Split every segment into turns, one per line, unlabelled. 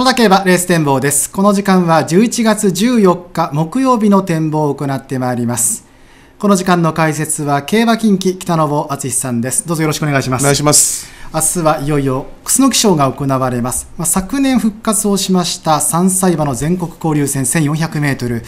の他競馬レース展望です。この時間は11月14日木曜日の展望を行ってまいります。この時間の解説は競馬近畿北信敦さんです。どうぞよろしくお願いします。お願いします。明日はいよいよ楠木賞が行われます。まあ、昨年復活をしました3歳馬の全国交流戦1400メートル。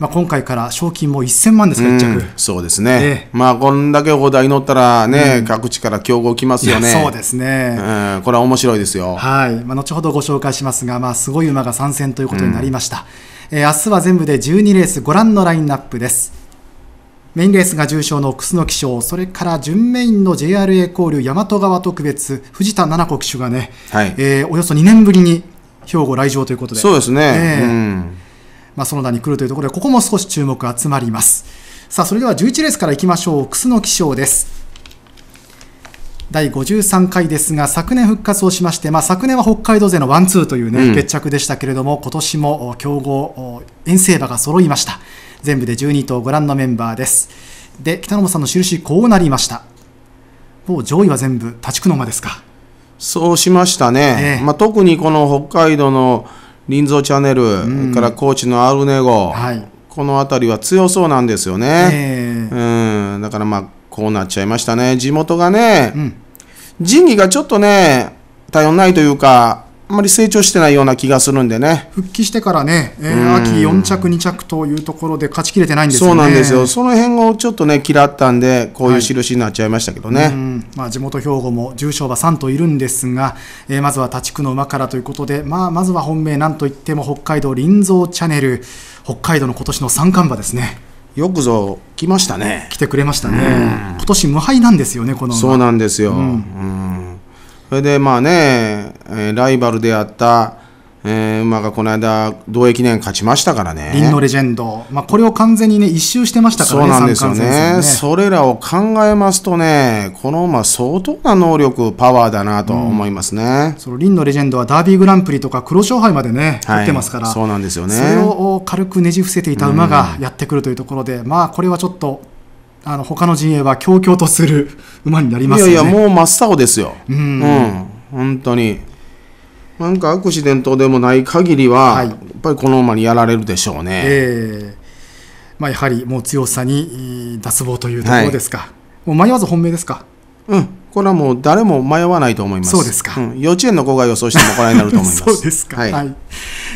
まあ、今回から賞金も1000万ですか、1着、うん、
そうですね、ねまあ、こんだけ砲台乗ったらね、うん、各地から競合来ますよね、そうですね、うん、これは面白いですよ、
はいまあ、後ほどご紹介しますが、まあ、すごい馬が参戦ということになりました、うん、えー、明日は全部で12レース、ご覧のラインナップです。メインレースが重賞の楠木賞、それから準メインの JRA 交流大和川特別、藤田七子騎手がね、はい、えー、およそ2年ぶりに兵庫来場ということで。そうですね、えー、うんまあ、その田に来るというところで、ここも少し注目集まります。さあ、それでは11レースからいきましょう。楠木賞です。第53回ですが昨年復活をしまして、まあ、昨年は北海道勢のワンツーというね、うん、決着でしたけれども今年も強豪遠征馬が揃いました全部で12頭ご覧のメンバーですで北野さんの印こうなりましたもう上位は全部立ちくの馬ですかそう
しましたね、えー、まあ、特にこの北海道の林蔵チャンネル、うん、から高知のアルネゴ、はい、この辺りは強そうなんですよね、えー、うん、だからまあこうなっちゃいましたね地元がね、うん、人気がちょっとね頼んないというかあんまり成長してないような気がするんでね
復帰してからね、えー、秋4着、2着というところで勝ちきれてないんです、ね、そうなんですよ、
その辺をちょっとね、嫌ったんで、こういう印になっちゃいましたけどね、はい、
まあ、地元、兵庫も重賞馬3頭いるんですが、えー、まずは他地区の馬からということで、まあ、まずは本命、なんといっても北海道林蔵チャネル、北海道の今年の三冠馬ですね。よくぞ来ましたね。来てくれましたね。今年無敗なんですよね、この。そうなんですよ。うん、うん、
それでまあね、えー、ライバルであった、えー、馬がこの間、同駅年勝ちましたか
らね。リンのレジェンド、まあ、これを完全にね、一周してましたからね、そうなんですよね、ね、それ
らを考えますとね、この馬、相当な能力、パワーだなと思います
ね。うん、そのンのレジェンドはダービーグランプリとか、黒勝敗までね、取ってますから、はい、そうなんですよねそれを軽くねじ伏せていた馬がやってくるというところで、うん、まあ、これはちょっとあの他の陣営は強強とする馬になります、ね、いやいや、も
う真っ青ですよ。
うん、うん、
本当に。なんかアクシデントでもない限りは、はい、やっぱりこのままにやられるでしょうね。
えーまあ、やはりもう強さに脱帽というところです
か、はい、
もう迷わず本命ですか。
うんこれはもう誰も迷わないと思います。そうですか。うん、
幼稚園の子が予想してもこれになると思います。そうですか。はい。はい、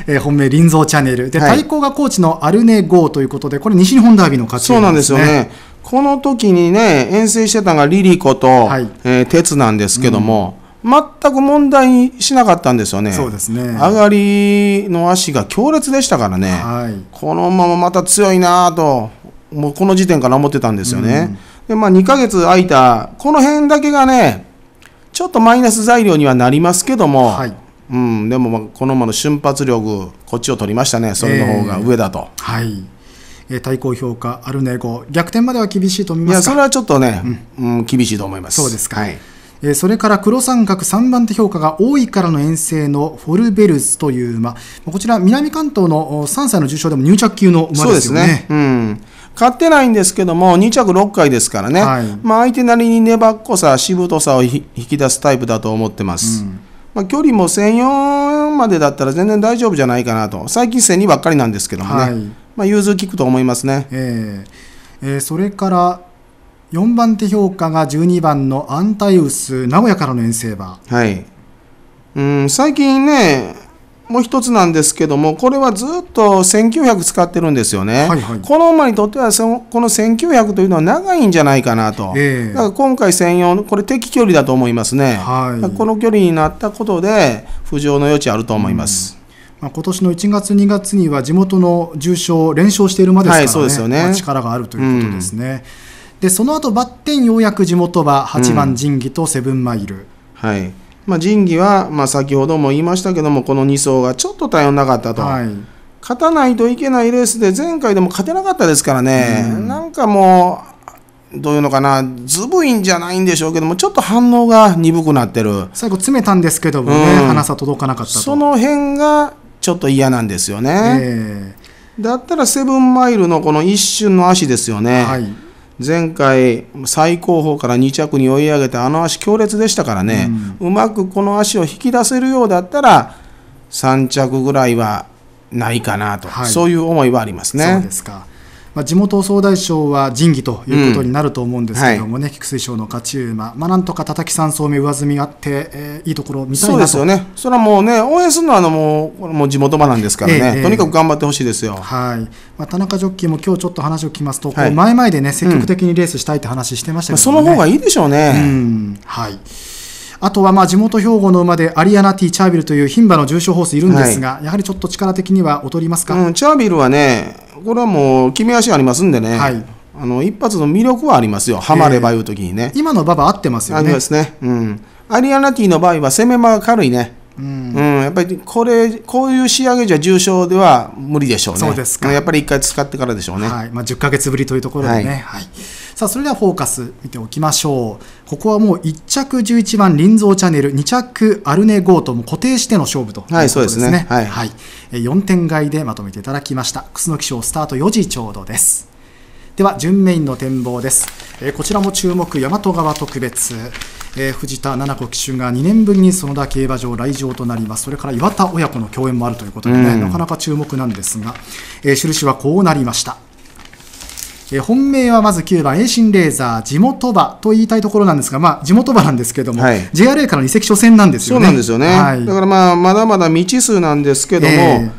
えー、本命臨蔵チャンネルで、はい、対抗がコーチのアルネ号ということで、これ西日本ダービーの活躍、ね、そうなんですよね。この時
にね遠征してたのがリリコと、はい、えー、鉄なんですけども。うん
全く問
題しなかったんですよね、そうですね上がりの足が強烈でしたからね、はい、このまままた強いなと、もうこの時点から思ってたんですよね、うん、でまあ、2か月空いた、この辺だけがね、ちょっとマイナス材料にはなりますけども、はい、うん、でもこのままの瞬発力、こっちを取りましたね、それの方が上だと。
えー、はいえ対抗評価、アルネゴ、逆転までは厳しいと思いますいやそれはちょっとね、うん、うん、厳しいと思います。そうですか、はいそれから黒三角3番手評価が多いからの遠征のフォルベルズという馬、こちら、南関東の3歳の重賞でも入着級の馬ですよね。ね
うん、勝ってないんですけども、2着6回ですからね、はい、まあ、相手なりに粘っこさ、しぶとさを引き出すタイプだと思ってます。うん、まあ、距離も1004までだったら全然大丈夫じゃないかなと、最近1002ばっかりなんですけどもね、はい、
まあ、融通きくと思いますね。えーえー、それから4番手評価が12番のアンタイウス名古屋からの遠征馬はいうん最近ねもう一つなんですけどもこれはずっと
1900使ってるんですよね、はいはい、この馬にとってはそこの1900というのは長いんじゃないかなと、えー、だから今回専用、これ適距離だと思いますね、はい、この距離になったことで浮上の余地あると思います、
うん、今年の1月、2月には地元の重賞連勝しているまですからね、はい、ね力があるということですね。うんでその後バッテンようやく地元馬8番仁義とセブンマイル、うん、はいまあ、仁義
は、まあ、先ほども言いましたけどもこの2走がちょっと頼んなかったと、はい、勝たないといけないレースで前回でも勝てなかったですからね、うん、なんかもうどういうのかなずぶいんじゃないんでしょうけどもちょっと反応が鈍くなってる最後詰めたんですけどもね、うん、花さ届かなかったその辺がちょっと嫌なんですよね、えー、だったらセブンマイルのこの一瞬の足ですよね、はい前回、最高峰から2着に追い上げて、あの足、強烈でしたからね、うん、うまくこの足を引き出せるようだったら、3着ぐらいはないかなと、はい、そういう思いはありますね。そうです
かまあ、地元総大将は仁義ということになると思うんですけどもね、うんはい、菊水賞の勝ち馬、まあ、なんとか叩き三層目上積みがあって、えー、いいところを見たいなとそうですよ
ね、それはもうね、応援するのはあのもうこれも地元馬なんですからね、えー、とにかく頑張ってほしいです
よ、はいまあ、田中ジョッキーも今日ちょっと話を聞きますと、はい、こう前々でね、積極的にレースしたいって話してましたけど、ねまあ、その方がいいでしょうね。うん、はいあとはまあ地元兵庫の馬でアリアナティ・チャービルという牝馬の重賞ホースいるんですが、はい、やはりちょっと力的には劣りますか、うん、チャー
ビルはね、これはもう決め足ありますんでね、はい、あの一発の魅力はありますよ、はまればいうときにね、えー、今の馬場合ってますよね。ありね、うん、アリアナティの場合は攻め間が軽いね。うん、うん、やっぱりこれこういう仕上げじゃ重症では無理でしょうね。そうで
すか。やっぱり一回使ってからでしょうね。はい、まあ十か月ぶりというところでね。はい、はいさあ、それではフォーカス見ておきましょう。ここはもう1着11番、林蔵チャンネル、2着、アルネゴーとも固定しての勝負ということですね。はい、ねはいはい、4点買いでまとめていただきました。楠木賞スタート4時ちょうどです。では、準メインの展望です。えー、こちらも注目、大和川特別。えー、藤田七子騎手が2年ぶりに園田競馬場来場となりますそれから岩田親子の共演もあるということでね、ね、うん、なかなか注目なんですが、えー、印はこうなりましたえ本命はまず9番、栄新レーザー、地元馬と言いたいところなんですが、まあ、地元馬なんですけども、はい、JRA からの移籍初戦なんですよね。そうなんですよね、はい、だか
らまあまだまだ未知数なんですけども、え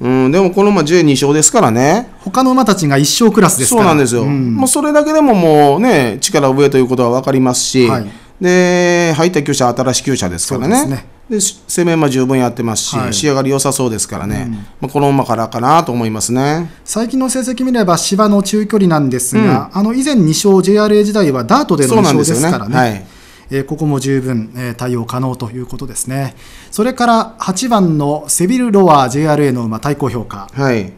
ー、うん、でもこの馬 J2 勝ですからね。他の馬たちが1勝クラスですからそうなんですよ、うん、もうそれだけでももう、ね、力上ということは分かりますし。はいで入った旧車新しい旧車ですからねねで製面も十分やってますし、はい、仕上がり良さそうですからね、うん、まあ、この馬からかなと思いま
すね最近の成績見れば芝の中距離なんですが、うん、あの以前2勝 JRA 時代はダートでの2勝ですからね。はいえここも十分、え対応可能ということですね。それから8番のセビル・ロワー JRA の馬対抗評価。はい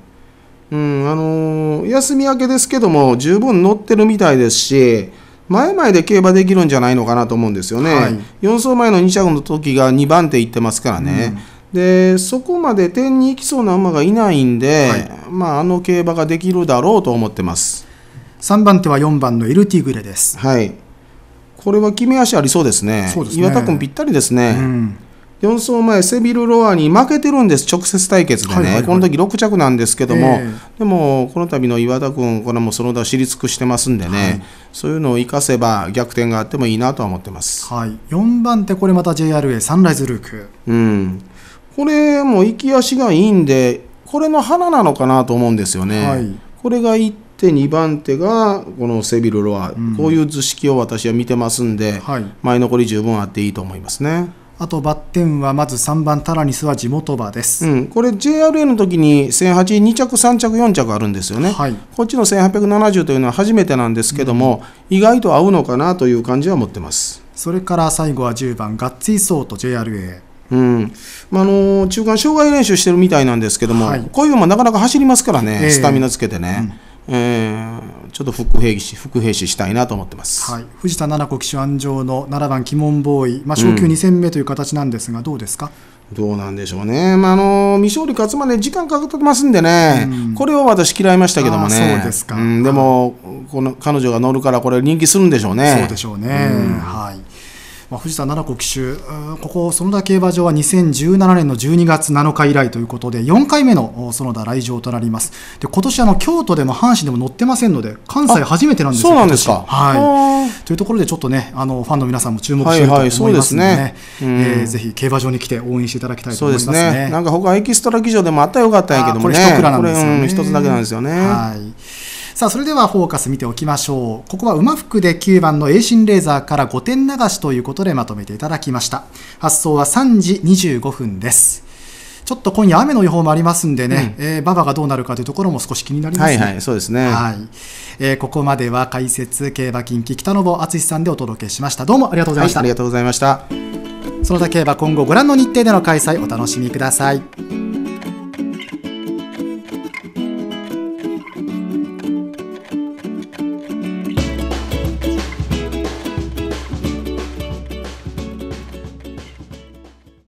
うんあのー、休み明けですけども十分乗ってるみたいですし前々で競馬できるんじゃないのかなと思うんですよね、はい、4走前の2着の時が2番手いってますからね、うん、でそこまで点に行きそうな馬がいないんで、はい、まあ、あの競馬ができるだろうと思ってます3番手は4番のエルティグレですはいこれは決め足ありそうですね、ね、岩田君ぴったりですね、うん4走前、セビル・ロアに負けてるんです、直接対決でね、はいはいはい、この時6着なんですけども、えー、でもこの度の岩田君これもその他知り尽くしてますんでね、はい、そういうのを生かせば逆転があってもいいなとは思ってます、
はい、4番手、これまた JRA、サンライズ・ルーク。
うんこれも行き足がいいんで、これの花なのかなと思うんですよね。はい、これが手2番手がこのセビル・ロア、うん、こういう図式を私は見てますんで、はい、前残り十分あっていいと思います
ね。あとバッテンはまず3番タラニスは地元馬です、うん、これ JRA の時に1082着
3着4着あるんですよね、はい、こっちの1870というのは初めてなんですけども、うん、意外と合うのかなという感じは持ってます
それから最後は10番ガッツイソーと JRA
うんまあ、のー、中間障害練習してるみたいなんですけども、はい、こういうのもなかなか走りますからね、えー、スタミナつけてね、うんえー、ちょっと副兵士副兵士したいなと思ってま
す、はい、藤田七子騎手安城の7番鬼門ボーイ、まあ、昇級2戦目という形なんですが、どうですか、
どうなんでしょうね、
まあ、あの未勝利勝つまで時間かかってますんでね、う
ん、これを私、嫌いましたけどもね、そうですか、うん、でも、この彼女が乗るから、これ、人気する
んでしょうね。そうでしょうね、はまあ、藤田七子騎手、ここ、園田競馬場は2017年の12月7日以来ということで、4回目の園田来場となります。で今年あの京都でも阪神でも乗ってませんので、関西初めてなんですよそうなんですか。はい、というところで、ちょっとね、あのファンの皆さんも注目していると思いますので、ね、はいはいでねえー、ぜひ競馬場に来て応援していただきたいと思いますね。すねなんか他エキストラ騎乗でもあったらよかったんやけどもね、これ一つだけなんですよね。はいさあ、それではフォーカス見ておきましょう。ここは馬服で9番の栄心レーザーから5点流しということでまとめていただきました。発送は3時25分です。ちょっと今夜、雨の予報もありますんでね、うん、えー、馬場がどうなるかというところも少し気になりますね。はい、はい、そうですね、はいえー、ここまでは解説、競馬近畿、北信淳さんでお届けしました。どうもありがとうございました。はい、ありがとうございました。その他競馬、今後ご覧の日程での開催、お楽しみください。